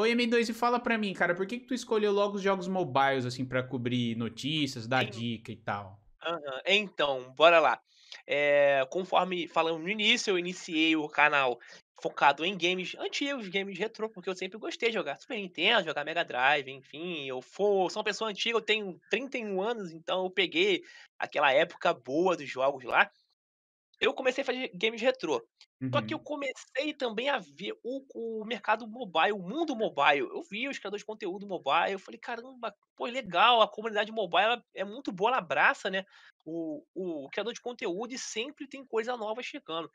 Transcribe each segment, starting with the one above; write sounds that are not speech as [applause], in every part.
Ô, M2, e fala pra mim, cara, por que, que tu escolheu logo os jogos mobiles, assim, para cobrir notícias, dar Sim. dica e tal? Uhum. Então, bora lá. É, conforme falamos no início, eu iniciei o canal focado em games antigos, games retrô, porque eu sempre gostei de jogar Super Nintendo, jogar Mega Drive, enfim, eu for, sou uma pessoa antiga, eu tenho 31 anos, então eu peguei aquela época boa dos jogos lá. Eu comecei a fazer games retrô. Uhum. Só que eu uhum. comecei também a ver o, o mercado mobile, o mundo mobile. Eu vi os criadores de conteúdo mobile. Eu falei, caramba, pô, legal. A comunidade mobile é muito boa, ela abraça, né? O, o, o criador de conteúdo e sempre tem coisa nova chegando.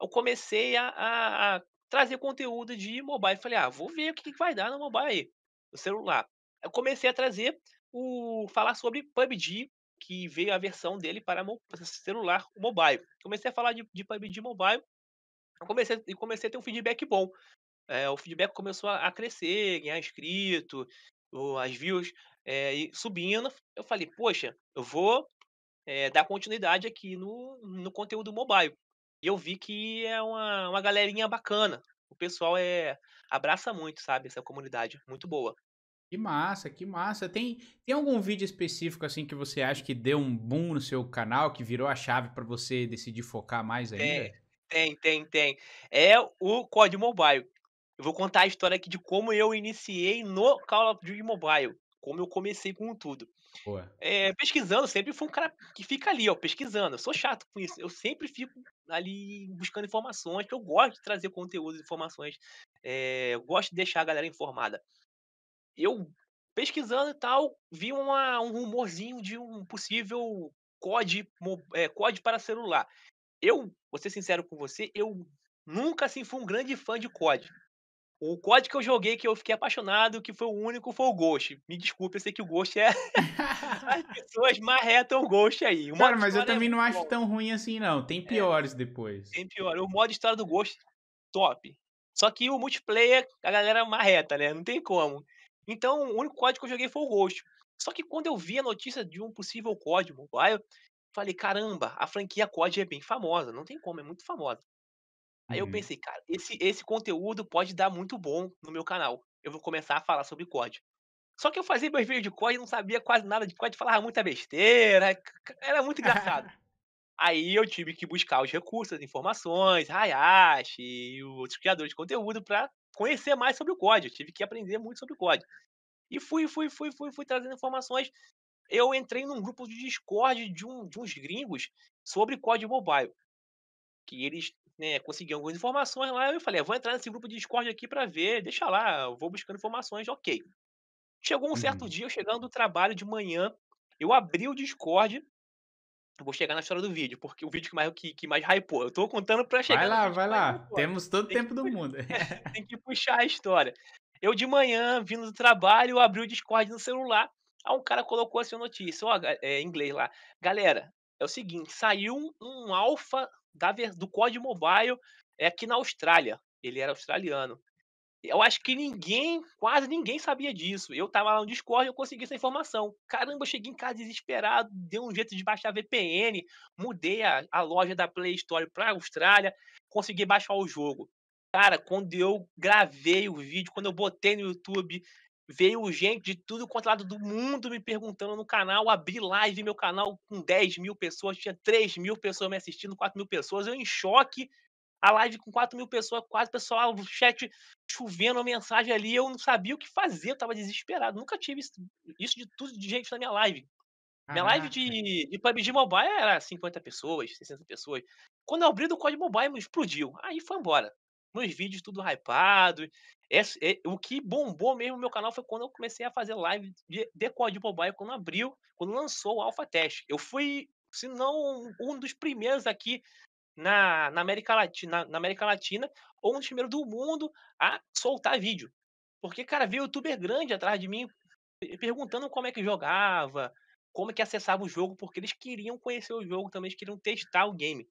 Eu comecei a, a, a trazer conteúdo de mobile. Falei, ah, vou ver o que, que vai dar no mobile aí, no celular. Eu comecei a trazer o falar sobre PUBG que veio a versão dele para celular mobile. Comecei a falar de, de PUBG Mobile e comecei, comecei a ter um feedback bom. É, o feedback começou a, a crescer, ganhar inscrito, as views é, subindo. Eu falei, poxa, eu vou é, dar continuidade aqui no, no conteúdo mobile. E eu vi que é uma, uma galerinha bacana. O pessoal é abraça muito, sabe? Essa comunidade, muito boa. Que massa, que massa. Tem, tem algum vídeo específico assim que você acha que deu um boom no seu canal, que virou a chave para você decidir focar mais aí? Tem, tem, tem, tem. É o COD Mobile. Eu vou contar a história aqui de como eu iniciei no Call of Duty Mobile, como eu comecei com tudo. É, pesquisando, sempre fui um cara que fica ali, ó, pesquisando. Eu sou chato com isso. Eu sempre fico ali buscando informações, que eu gosto de trazer conteúdo, informações. É, eu gosto de deixar a galera informada eu pesquisando e tal, vi uma, um rumorzinho de um possível COD, é, COD para celular. Eu, vou ser sincero com você, eu nunca assim fui um grande fã de COD. O COD que eu joguei, que eu fiquei apaixonado, que foi o único, foi o Ghost. Me desculpe, eu sei que o Ghost é. [laughs] As [laughs] pessoas marretam o Ghost aí. O Cara, mas eu é também é não acho bom. tão ruim assim, não. Tem é, piores é, depois. Tem pior. O modo história do Ghost, top. Só que o multiplayer, a galera marreta, né? Não tem como. Então, o único código que eu joguei foi o Ghost. Só que quando eu vi a notícia de um possível COD mobile, falei, caramba, a franquia COD é bem famosa, não tem como, é muito famosa. Aí eu uhum. pensei, cara, esse, esse conteúdo pode dar muito bom no meu canal. Eu vou começar a falar sobre COD. Só que eu fazia meus vídeos de COD, não sabia quase nada de COD, falava muita besteira, era muito engraçado. [laughs] Aí eu tive que buscar os recursos, as informações, Hayashi e outros criadores de conteúdo para conhecer mais sobre o COD. Eu tive que aprender muito sobre o COD. E fui, fui, fui, fui, fui trazendo informações. Eu entrei num grupo de Discord de, um, de uns gringos sobre COD Mobile. Que eles né, conseguiam algumas informações lá. Eu falei, ah, vou entrar nesse grupo de Discord aqui para ver, deixa lá, eu vou buscando informações, ok. Chegou um certo uhum. dia, eu chegando do trabalho de manhã, eu abri o Discord Vou chegar na história do vídeo, porque o vídeo que mais, que, que mais hypou. Eu tô contando pra chegar. Vai lá, vai lá. Hypou. Temos todo o tem tempo do puxar, mundo. [laughs] [laughs] tem que puxar a história. Eu de manhã, vindo do trabalho, abri o Discord no celular. Aí um cara colocou assim a notícia, ó, é, em inglês lá. Galera, é o seguinte, saiu um, um alfa do código Mobile é, aqui na Austrália. Ele era australiano. Eu acho que ninguém, quase ninguém sabia disso. Eu tava lá no Discord e eu consegui essa informação. Caramba, eu cheguei em casa desesperado, dei um jeito de baixar a VPN, mudei a, a loja da Play Store pra Austrália, consegui baixar o jogo. Cara, quando eu gravei o vídeo, quando eu botei no YouTube, veio gente de tudo quanto lado do mundo me perguntando no canal. Abri live, meu canal com 10 mil pessoas, tinha 3 mil pessoas me assistindo, 4 mil pessoas. Eu em choque, a live com 4 mil pessoas, quase pessoal, o chat chovendo a mensagem ali, eu não sabia o que fazer, eu tava desesperado. Nunca tive isso, isso de tudo de gente na minha live. Minha live de, de PUBG Mobile era 50 pessoas, 60 pessoas. Quando eu abri do código Mobile, explodiu. Aí foi embora. Meus vídeos tudo hypado. Esse, é, o que bombou mesmo o meu canal foi quando eu comecei a fazer live de, de código Mobile, quando abriu, quando lançou o Alpha Test. Eu fui, se não, um dos primeiros aqui na, na, América Latina, na, na América Latina ou um dos primeiros do mundo a soltar vídeo. Porque, cara, veio youtuber grande atrás de mim perguntando como é que jogava, como é que acessava o jogo, porque eles queriam conhecer o jogo também, eles queriam testar o game.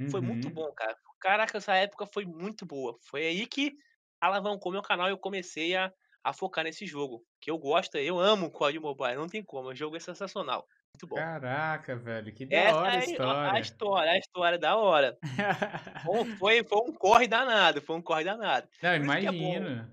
Uhum. Foi muito uhum. bom, cara. Caraca, essa época foi muito boa. Foi aí que alavancou meu canal e eu comecei a a focar nesse jogo. Que eu gosto, eu amo o COD Mobile, não tem como, o é jogo é sensacional. Muito bom. Caraca, velho, que da Essa hora a história. a história, a é história da hora. bom, foi, foi um corre danado, foi um corre danado. Não, imagina.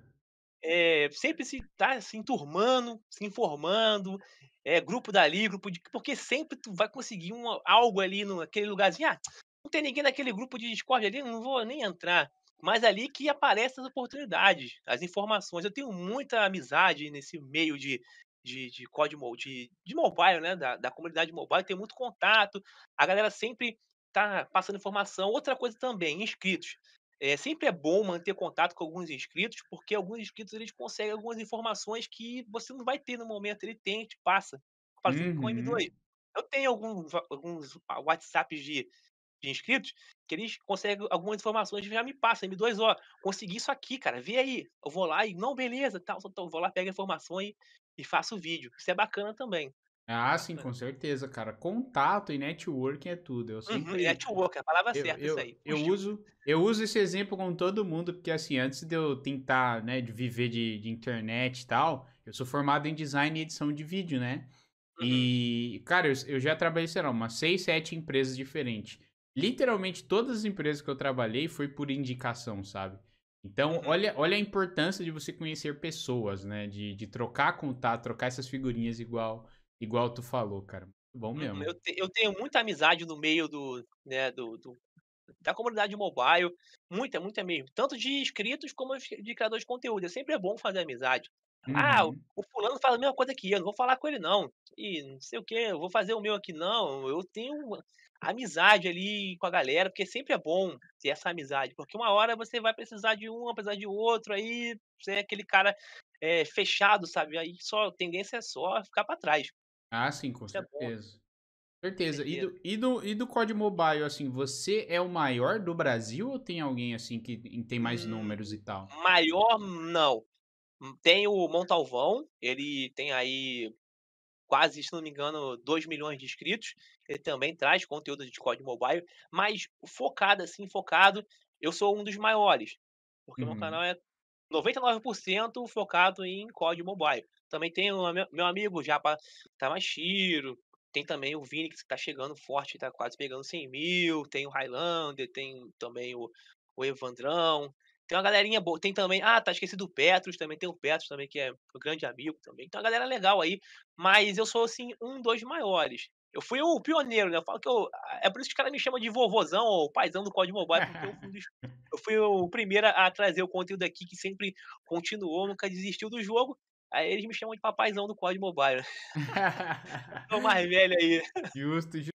É, é, sempre se tá se enturmando, se informando, é, grupo dali, grupo de. Porque sempre tu vai conseguir um, algo ali naquele lugarzinho. Ah, não tem ninguém naquele grupo de Discord ali, não vou nem entrar mas ali que aparecem as oportunidades, as informações. Eu tenho muita amizade nesse meio de, de, de código de, de mobile, né? Da, da comunidade mobile, tem muito contato. A galera sempre tá passando informação. Outra coisa também, inscritos. É, sempre é bom manter contato com alguns inscritos, porque alguns inscritos eles conseguem algumas informações que você não vai ter no momento. Ele tem, te passa. Fala assim, uhum. com M2. Eu tenho alguns, alguns ah, WhatsApps de, de inscritos que eles conseguem algumas informações e já me passam, M2, ó, consegui isso aqui, cara, vê aí. Eu vou lá e, não, beleza, tal, vou lá, pego a informação e, e faço o vídeo. Isso é bacana também. Ah, sim, é. com certeza, cara. Contato e networking é tudo. Eu uhum, sempre... uhum, network, a palavra eu, certa, eu, isso aí. Eu uso, eu uso esse exemplo com todo mundo, porque assim, antes de eu tentar, né, de viver de, de internet e tal, eu sou formado em design e edição de vídeo, né? Uhum. E, cara, eu, eu já trabalhei, sei lá, umas 6, 7 empresas diferentes literalmente todas as empresas que eu trabalhei foi por indicação, sabe? Então, uhum. olha, olha a importância de você conhecer pessoas, né? De, de trocar contato, trocar essas figurinhas igual igual tu falou, cara. Muito bom uhum. mesmo. Eu, te, eu, tenho muita amizade no meio do, né, do, do, da comunidade mobile. Muita, muita mesmo. Tanto de inscritos como de criadores de conteúdo. É sempre bom fazer amizade. Uhum. Ah, o, uhum. fulano fala a mesma coisa que eu, não vou falar com ele não. E não sei o que, eu vou fazer o meu aqui não. Eu tenho amizade ali com a galera, porque sempre é bom ter essa amizade, porque uma hora você vai precisar de um, precisar de outro, aí você é aquele cara é, fechado, sabe? Aí só a tendência é só ficar para trás. Ah, sim, com é certeza. É Certeza. E do, e, do, e do COD Mobile, assim, você é o maior do Brasil ou tem alguém, assim, que tem mais hum, números e tal? Maior, não. Hum, tem o Montalvão, ele tem aí quase, se não me engano, 2 milhões de inscritos. Ele também traz conteúdo de código mobile, mas focado assim, focado, eu sou um dos maiores, porque uhum. meu canal é 99% focado em código mobile. Também tem o meu amigo Japa Tamashiro, tá tem também o Vinix, que está chegando forte, está quase pegando 100 mil, tem o Highlander, tem também o, o Evandrão, tem uma galerinha boa. Tem também. Ah, tá esquecido o Petros também. Tem o Petros também, que é um grande amigo também. Tem uma galera legal aí. Mas eu sou, assim, um dos maiores. Eu fui o pioneiro, né? Eu falo que eu, é por isso que os caras me chamam de vovozão ou paizão do código mobile, porque eu fui, eu fui o primeiro a trazer o conteúdo aqui que sempre continuou, nunca desistiu do jogo. Aí eles me chamam de papaizão do código mobile. [laughs] Tô mais velho aí. Justo, justo.